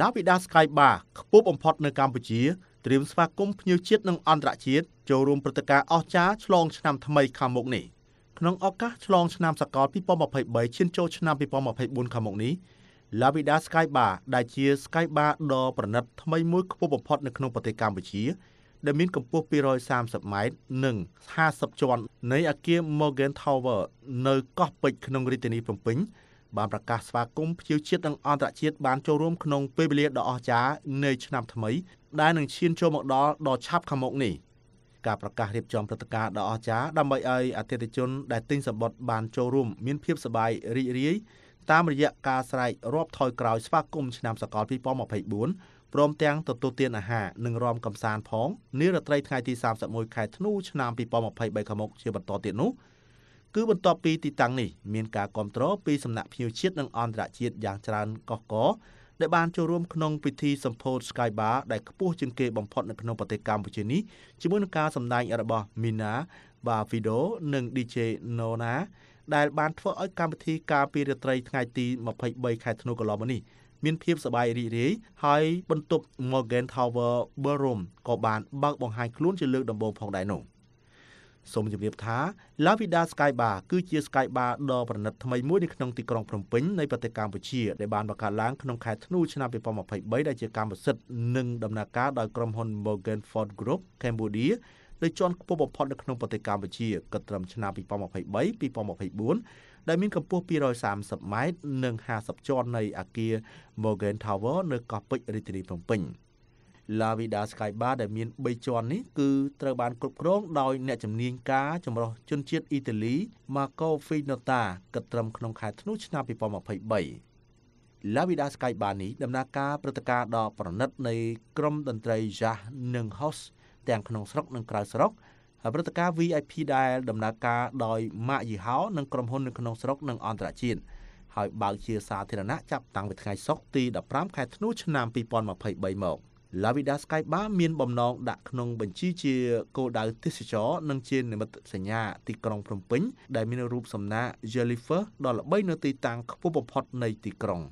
ឡាវីដាស្កាយបាខ្ពស់បំផុតនៅកម្ពុជាត្រៀមស្វាគមន៍ភ្ញៀវជាតិនិងអន្តរជាតិចូលរួមព្រឹត្តិការណ៍អស្ចារ្យឆ្លងឆ្នាំថ្មីខាងមុខនេះក្នុងឱកាសឆ្លងឆ្នាំសកល2023ឈានចូលឆ្នាំ2024ខាងមុខនេះ Lavida Sky Bar ដែលជា Sky Bar ដ៏ប្រណិតថ្មីមួយខ្ពស់បំផុតនៅក្នុងប្រទេសកម្ពុជាដែលមានកម្ពស់230ម៉ែត្រនិង50ជាន់នៃអគារ Morgan Tower នៅកោះពេជ្រក្នុងរាជធានីភ្នំពេញបានប្រកាសស្វាគមន៍ភ្ញៀវជាតិនិងអន្តរជាតិបានចូលរួមក្នុងពេលវេលាដ៏អស្ចារ្យនៃឆ្នាំថ្មី ដែលនឹងឈានចូលមកដល់ដ៏ឆាប់ខាងមុខនេះការប្រកាសរៀបចំព្រឹត្តិការណ៍ដ៏អស្ចារ្យដើម្បីឲ្យអតិថិជនដែលទិញសំបុត្របានចូលរួម មានភាពសប្បាយរីករាយតាមរយៈការស្រែករាប់ថយក្រោយស្វាគមន៍ឆ្នាំសកល2024ព្រមទាំងទទួលទានអាហារនិងរាំកម្សាន្តផងនារាត្រីថ្ងៃទី31ខែធ្នូឆ្នាំ2023ខាងមុខជាបន្តទៀតនោះគឺបន្ទាប់ពីទីតាំងនេះមានការគ្រប់គ្រងពីសំណាក់ភ្ញៀវជាតិនិងអន្តរជាតិយ៉ាងច្រើនកុះករដែលបានចូលរួមក្នុងពិធីសម្ពោធ Sky Bar ដែលខ្ពស់ជាងគេ បំផុតនៅក្នុងប្រទេសកម្ពុជានេះជាមួយនឹងការសម្ដែងរបស់ Mina, Bavido និង DJ Nona ដែលបាន ធ្វើឲ្យកម្មវិធីការពីរាត្រីថ្ងៃទី23ខែធ្នូកន្លងមកនេះមាន ភាពសប្បាយរីករាយហើយបន្ទប់ Morgan Tower Ballroom ក៏បានបើកបង្ហាញខ្លួនជាលើកដំបូងផងដែរនោះ។សូមជម្រាបថា Lavida Sky Bar គឺជា Sky Bar ដ៏ប្រណិតថ្មីមួយនៅក្នុងទីក្រុងភ្នំពេញនៃប្រទេសកម្ពុជា ដែលបានបង្កើតឡើងក្នុងខែធ្នូឆ្នាំ2023ដែលជាកម្មសិទ្ធិនិងដំណើរការដោយក្រុមហ៊ុន Morgan Ford Group Cambodia ដែលជាន់ខ្ពស់បំផុតនៅក្នុងប្រទេសកម្ពុជាកត្រឹមឆ្នាំ2023 2024ដែលមានកម្ពស់230ម៉ែត្រនិង50ជាន់នៃអគារ Morgan Tower នៅកោះពេជ្ររាជធានីភ្នំពេញ។ Lavida Sky Bar ដែលមាន3ជាន់នេះគឺត្រូវបានគ្រប់គ្រងដោយអ្នកជំនាញការចម្រុះជនជាតិអ៊ីតាលី Marco Finota កត់ត្រឹមក្នុងខែធ្នូឆ្នាំ2023 Lavida Sky Bar នេះដំណើរការព្រឹត្តិការណ៍ដ៏ប្រណិតនៃក្រុមតន្ត្រី Jazz និង House ទាំងក្នុងស្រុកនិងក្រៅស្រុកហើយព្រឹត្តិការណ៍ VIP ដែលដំណើរការដោយម៉ាកយីហោនិងក្រុមហ៊ុននៅក្នុងស្រុកនិងអន្តរជាតិហើយបើកជាសាធារណៈចាប់តាំងពីថ្ងៃសុក្រទី15ខែធ្នូឆ្នាំ2023មក។ Lavida Sky Bar មានបំណងដាក់ក្នុងបញ្ជីជាគោលដៅទេសចរនិងជានិមិត្តសញ្ញាទីក្រុងភ្នំពេញដែលមានរូបសំណាក Jellyfish ដ៏ល្បីនៅទីតាំងខ្ពស់បំផុតនៃទីក្រុង។